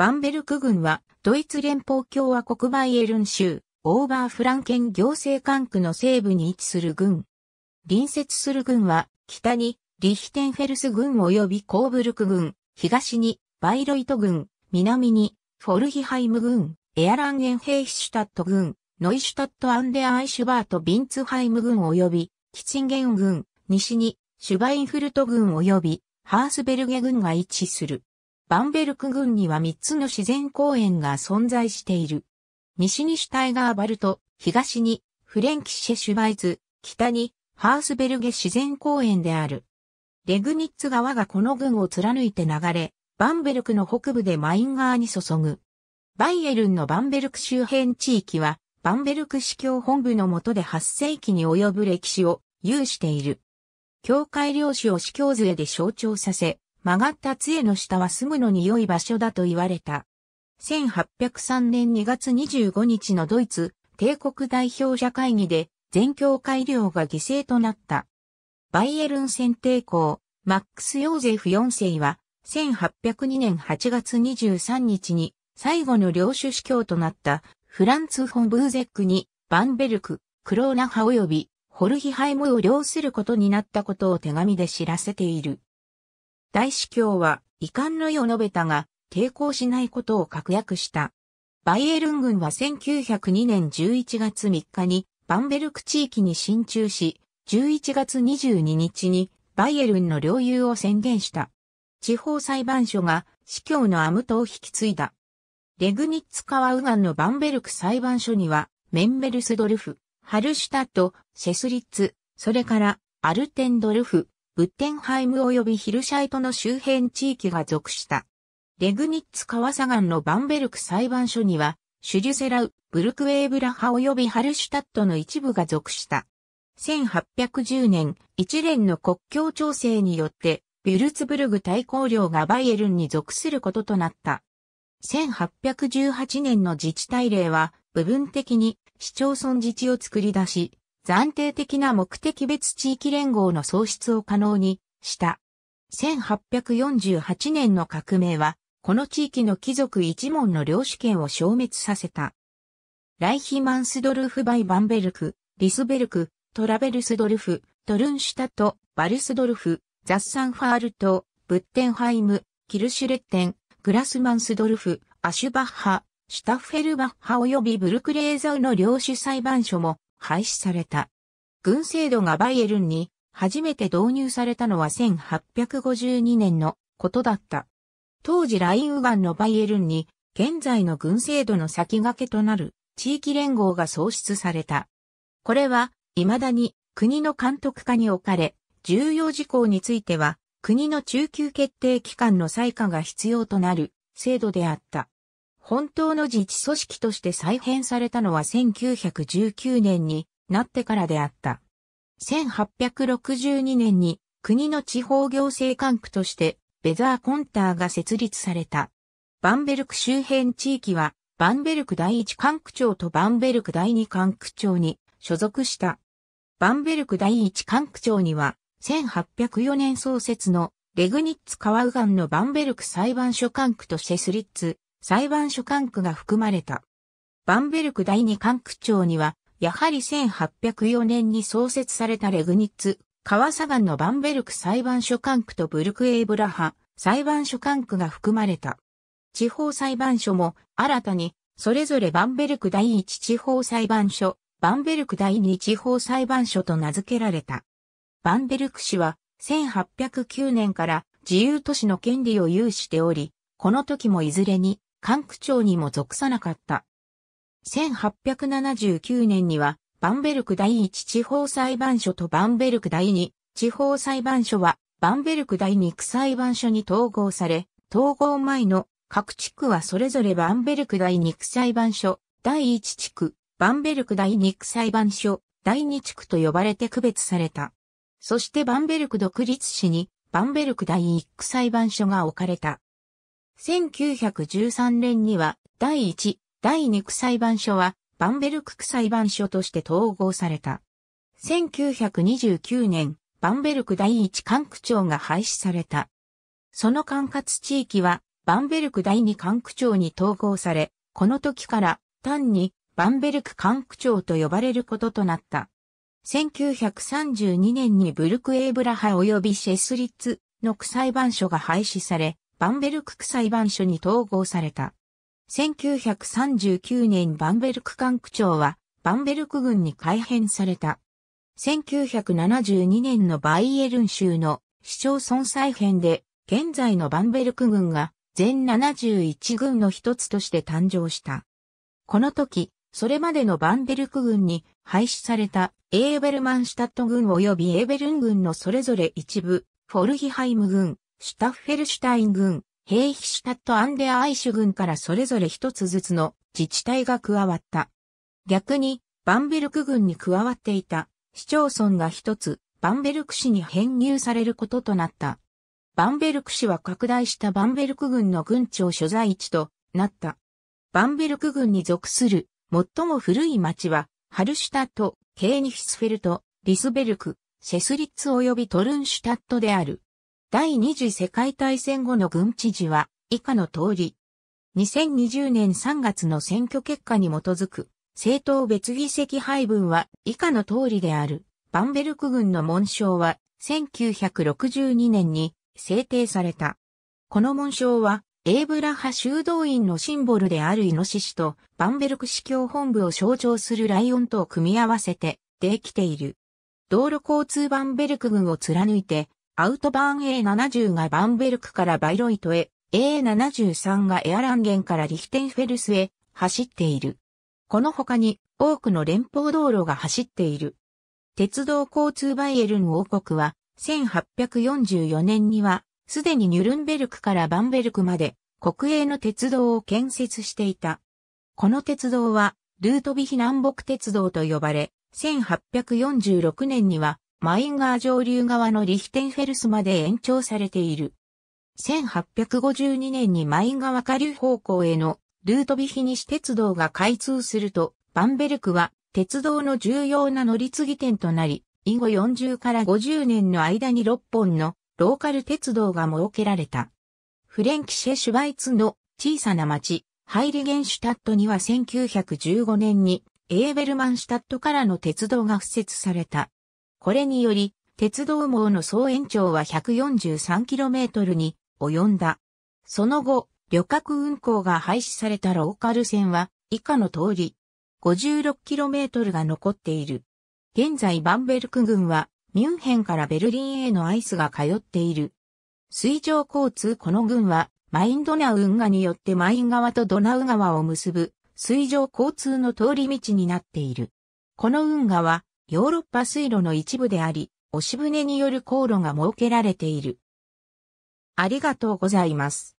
バンベルク郡は、ドイツ連邦共和国バイエルン州、オーバーフランケン行政管区の西部に位置する郡。隣接する郡は、北に、リヒテンフェルス郡及びコーブルク郡、東に、バイロイト郡、南に、フォルヒハイム郡、エアランゲンヘイシュタット郡、ノイシュタットアンデアアイシュバート・ビンツハイム郡及び、キチンゲン郡、西に、シュバインフルト郡及び、ハースベルゲ郡が位置する。バンベルク郡には3つの自然公園が存在している。西にシュタイガーバルト、東にフレンキシェシュバイズ、北にハースベルゲ自然公園である。レグニッツ川がこの郡を貫いて流れ、バンベルクの北部でマイン川に注ぐ。バイエルンのバンベルク周辺地域は、バンベルク司教本部の下で8世紀に及ぶ歴史を有している。教会領主を司教杖で象徴させ、曲がった杖の下は住むのに良い場所だと言われた。1803年2月25日のドイツ帝国代表者会議で全教会領が犠牲となった。バイエルン選帝校、マックス・ヨーゼフ4世は1802年8月23日に最後の領主司教となったフランツ・フォン・ブーゼックにバンベルク、クローナ派及びホルヒハイムを領することになったことを手紙で知らせている。大司教は遺憾の意を述べたが、抵抗しないことを確約した。バイエルン軍は1902年11月3日にバンベルク地域に進駐し、11月22日にバイエルンの領有を宣言した。地方裁判所が司教のアムトを引き継いだ。レグニッツ川右岸のバンベルク裁判所には、メンベルスドルフ、ハルシュタット、シェスリッツ、それからアルテンドルフ、ブッテンハイム及びヒルシャイトの周辺地域が属した。レグニッツ川砂岩のバンベルク裁判所には、シュジュセラウ、ブルクウェーブラハ及びハルシュタットの一部が属した。1810年、一連の国境調整によって、ビュルツブルグ大公領がバイエルンに属することとなった。1818年の自治体令は、部分的に市町村自治を作り出し、暫定的な目的別地域連合の創出を可能にした。1848年の革命は、この地域の貴族一門の領主権を消滅させた。ライヒマンスドルフ・バイ・バンベルク、リスベルク、トラベルスドルフ、トルンシュタト、バルスドルフ、ザッサンファールト、ブッテンハイム、キルシュレッテン、グラスマンスドルフ、アシュバッハ、シュタッフェルバッハ及びブルクレーザウの領主裁判所も廃止された。軍制度がバイエルンに初めて導入されたのは1852年のことだった。当時ラインウガンのバイエルンに現在の軍制度の先駆けとなる地域連合が創出された。これは未だに国の監督下に置かれ、重要事項については国の中級決定機関の採下が必要となる制度であった。本当の自治組織として再編されたのは1919年になってからであった。1862年に国の地方行政管区としてベザーコンターが設立された。バンベルク周辺地域はバンベルク第1管区長とバンベルク第2管区長に所属した。バンベルク第1管区長には1804年創設のレグニッツ・カワウガンのバンベルク裁判所管区としてスリッツ裁判所管区が含まれた。バンベルク第二管区長には、やはり1804年に創設されたレグニッツ、川左岩のバンベルク裁判所管区とブルクエイブラハ裁判所管区が含まれた。地方裁判所も新たに、それぞれバンベルク第一地方裁判所、バンベルク第二地方裁判所と名付けられた。バンベルク市は1809年から自由都市の権利を有しており、この時もいずれに管区長にも属さなかった。1879年には、バンベルク第一地方裁判所とバンベルク第二地方裁判所は、バンベルク第二区裁判所に統合され、統合前の各地区はそれぞれバンベルク第二区裁判所、第一地区、バンベルク第二区裁判所、第二地区と呼ばれて区別された。そしてバンベルク独立市に、バンベルク第一区裁判所が置かれた。1913年には第1、第2区裁判所はバンベルク区裁判所として統合された。1929年、バンベルク第1管区長が廃止された。その管轄地域はバンベルク第2管区長に統合され、この時から単にバンベルク管区長と呼ばれることとなった。1932年にブルクエーブラハ及びシェスリッツの区裁判所が廃止され、バンベルク区裁判所に統合された。1939年バンベルク管区長はバンベルク郡に改編された。1972年のバイエルン州の市町村再編で現在のバンベルク郡が全71郡の一つとして誕生した。この時、それまでのバンベルク郡に廃止されたエーベルマンシュタット郡及びエーベルン郡のそれぞれ一部、フォルヒハイム郡、シュタッフェルシュタイン軍、ヘイヒシュタット・アンデア・アイシュ軍からそれぞれ一つずつの自治体が加わった。逆に、バンベルク軍に加わっていた市町村が一つ、バンベルク市に編入されることとなった。バンベルク市は拡大したバンベルク軍の軍庁所在地となった。バンベルク軍に属する最も古い町は、ハルシュタット、ケーニヒスフェルト、リスベルク、セスリッツ及びトルンシュタットである。第二次世界大戦後の軍知事は以下の通り。2020年3月の選挙結果に基づく政党別議席配分は以下の通りである。バンベルク軍の紋章は1962年に制定された。この紋章はエーブラハ修道院のシンボルであるイノシシとバンベルク司教本部を象徴するライオンとを組み合わせてできている。道路交通バンベルク軍を貫いてアウトバーン A70 がバンベルクからバイロイトへ、A73 がエアランゲンからリヒテンフェルスへ走っている。この他に多くの連邦道路が走っている。鉄道交通バイエルン王国は1844年にはすでにニュルンベルクからバンベルクまで国営の鉄道を建設していた。この鉄道はルートビヒ南北鉄道と呼ばれ1846年にはマインガー上流側のリヒテンフェルスまで延長されている。1852年にマインガー下流方向へのルートビヒニシ鉄道が開通すると、バンベルクは鉄道の重要な乗り継ぎ点となり、以後40から50年の間に6本のローカル鉄道が設けられた。フレンキシェ・シュバイツの小さな町、ハイリゲンシュタットには1915年にエーベルマンシュタットからの鉄道が付設された。これにより、鉄道網の総延長は 143km に及んだ。その後、旅客運行が廃止されたローカル線は以下の通り、56km が残っている。現在バンベルク軍はミュンヘンからベルリンへのアイスが通っている。水上交通この軍はマインドナウ運河によってマイン川とドナウ川を結ぶ水上交通の通り道になっている。この運河はヨーロッパ水路の一部であり、押し船による航路が設けられている。ありがとうございます。